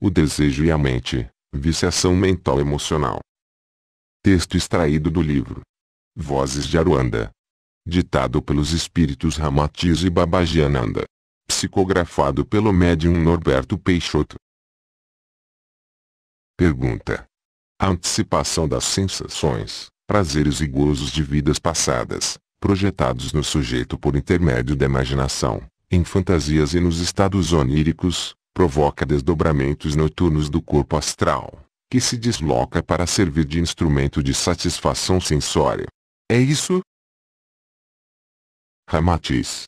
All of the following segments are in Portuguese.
o desejo e a mente, viciação mental emocional. Texto extraído do livro Vozes de Aruanda. Ditado pelos espíritos Ramatiz e Babajananda. Psicografado pelo médium Norberto Peixoto. Pergunta. A antecipação das sensações, prazeres e gozos de vidas passadas, projetados no sujeito por intermédio da imaginação, em fantasias e nos estados oníricos, provoca desdobramentos noturnos do corpo astral, que se desloca para servir de instrumento de satisfação sensória. É isso? Ramatiz.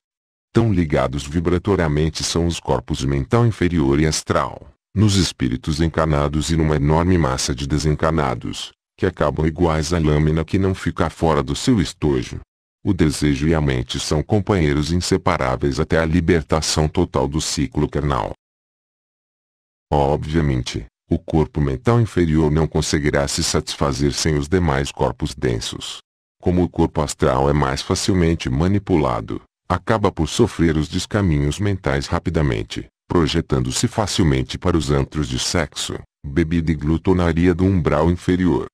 Tão ligados vibratoriamente são os corpos mental inferior e astral, nos espíritos encarnados e numa enorme massa de desencarnados, que acabam iguais à lâmina que não fica fora do seu estojo. O desejo e a mente são companheiros inseparáveis até a libertação total do ciclo carnal. Obviamente, o corpo mental inferior não conseguirá se satisfazer sem os demais corpos densos. Como o corpo astral é mais facilmente manipulado, acaba por sofrer os descaminhos mentais rapidamente, projetando-se facilmente para os antros de sexo, bebida e glutonaria do umbral inferior.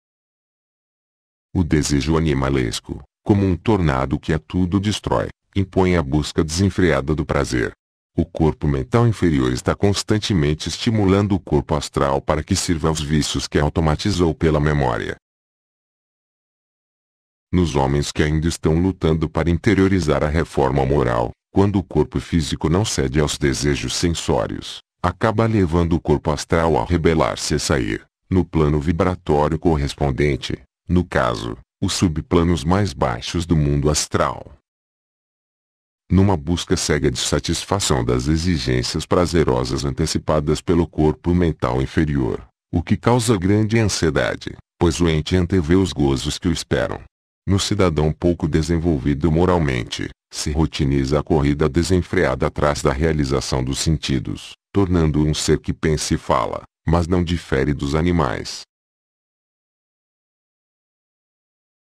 O desejo animalesco, como um tornado que a tudo destrói, impõe a busca desenfreada do prazer, o corpo mental inferior está constantemente estimulando o corpo astral para que sirva aos vícios que automatizou pela memória. Nos homens que ainda estão lutando para interiorizar a reforma moral, quando o corpo físico não cede aos desejos sensórios, acaba levando o corpo astral a rebelar-se e sair, no plano vibratório correspondente, no caso, os subplanos mais baixos do mundo astral, numa busca cega de satisfação das exigências prazerosas antecipadas pelo corpo mental inferior, o que causa grande ansiedade, pois o ente antevê os gozos que o esperam. No cidadão pouco desenvolvido moralmente, se rotiniza a corrida desenfreada atrás da realização dos sentidos, tornando-o um ser que pensa e fala, mas não difere dos animais,